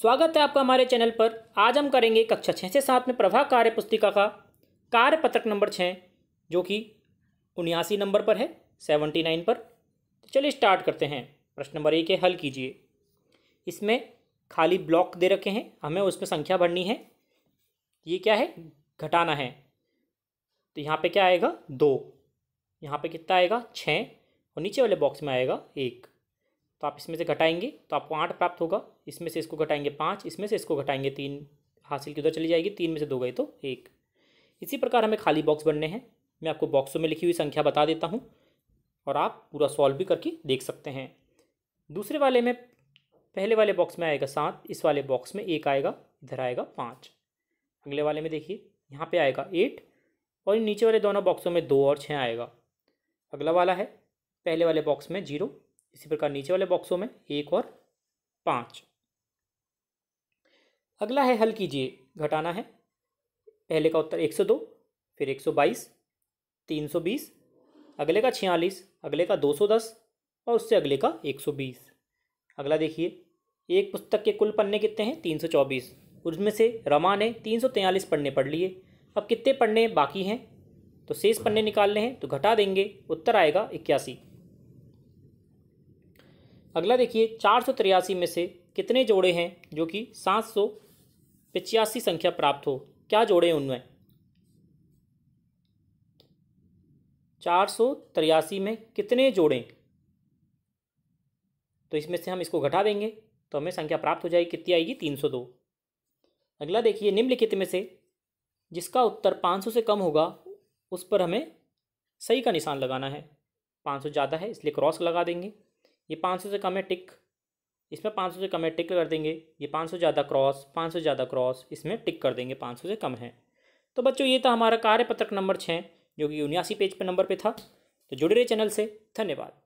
स्वागत है आपका हमारे चैनल पर आज हम करेंगे कक्षा छः से सात में प्रभा कार्य पुस्तिका का कार्य पत्रक नंबर छः जो कि उन्यासी नंबर पर है सेवेंटी नाइन पर तो चलिए स्टार्ट करते हैं प्रश्न नंबर एक है हल कीजिए इसमें खाली ब्लॉक दे रखे हैं हमें उसमें संख्या भरनी है ये क्या है घटाना है तो यहाँ पर क्या आएगा दो यहाँ पर कितना आएगा छः और नीचे वाले बॉक्स में आएगा एक तो आप इसमें से घटाएंगे तो आपको आठ प्राप्त होगा इसमें से इसको घटाएंगे पाँच इसमें से इसको घटाएंगे तीन हासिल की उधर चली जाएगी तीन में से दो गए तो एक इसी प्रकार हमें खाली बॉक्स बनने हैं मैं आपको बॉक्सों में लिखी हुई संख्या बता देता हूँ और आप पूरा सॉल्व भी करके देख सकते हैं दूसरे वाले में पहले वाले बॉक्स में आएगा सात इस वाले बॉक्स में एक आएगा इधर आएगा पाँच अगले वाले में देखिए यहाँ पे आएगा एट और नीचे वाले दोनों बॉक्सों में दो और छः आएगा अगला वाला है पहले वाले बॉक्स में जीरो इसी प्रकार नीचे वाले बॉक्सों में एक और पाँच अगला है हल कीजिए घटाना है पहले का उत्तर एक सौ दो फिर एक सौ बाईस तीन सौ बीस अगले का छियालीस अगले का दो सौ दस और उससे अगले का एक सौ बीस अगला देखिए एक पुस्तक के कुल पन्ने कितने हैं तीन सौ चौबीस उसमें से रमा ने तीन सौ तैंतालीस पन्ने पढ़ लिए अब कितने पन्ने बाकी हैं तो शेष पन्ने निकालने हैं तो घटा देंगे उत्तर आएगा इक्यासी अगला देखिए चार में से कितने जोड़े हैं जो कि सात संख्या प्राप्त हो क्या जोड़े उनमें चार सौ में कितने जोड़ें तो इसमें से हम इसको घटा देंगे तो हमें संख्या प्राप्त हो जाएगी कितनी आएगी तीन सौ दो अगला देखिए निम्नलिखित में से जिसका उत्तर पाँच सौ से कम होगा उस पर हमें सही का निशान लगाना है पाँच सौ ज़्यादा है इसलिए क्रॉस लगा देंगे ये पाँच सौ से कम है टिक इसमें पाँच सौ से कम है टिक कर देंगे ये पाँच सौ ज़्यादा क्रॉस पाँच सौ ज़्यादा क्रॉस इसमें टिक कर देंगे पाँच सौ से कम है तो बच्चों ये था हमारा कार्यपत्रक नंबर छः जो कि उन्यासी पेज पर पे नंबर पे था तो जुड़े रहे चैनल से धन्यवाद